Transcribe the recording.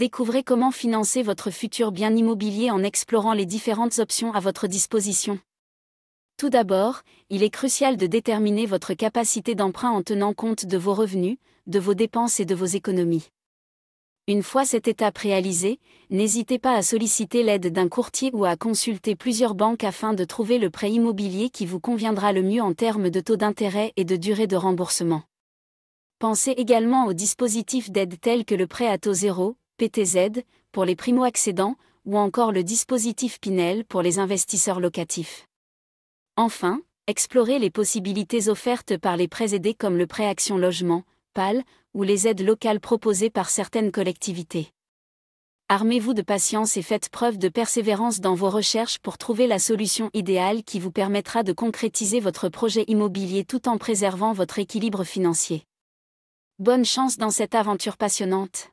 Découvrez comment financer votre futur bien immobilier en explorant les différentes options à votre disposition. Tout d'abord, il est crucial de déterminer votre capacité d'emprunt en tenant compte de vos revenus, de vos dépenses et de vos économies. Une fois cette étape réalisée, n'hésitez pas à solliciter l'aide d'un courtier ou à consulter plusieurs banques afin de trouver le prêt immobilier qui vous conviendra le mieux en termes de taux d'intérêt et de durée de remboursement. Pensez également aux dispositifs d'aide tels que le prêt à taux zéro, PTZ, pour les primo-accédants, ou encore le dispositif Pinel pour les investisseurs locatifs. Enfin, explorez les possibilités offertes par les prêts aidés comme le prêt Action Logement, PAL, ou les aides locales proposées par certaines collectivités. Armez-vous de patience et faites preuve de persévérance dans vos recherches pour trouver la solution idéale qui vous permettra de concrétiser votre projet immobilier tout en préservant votre équilibre financier. Bonne chance dans cette aventure passionnante.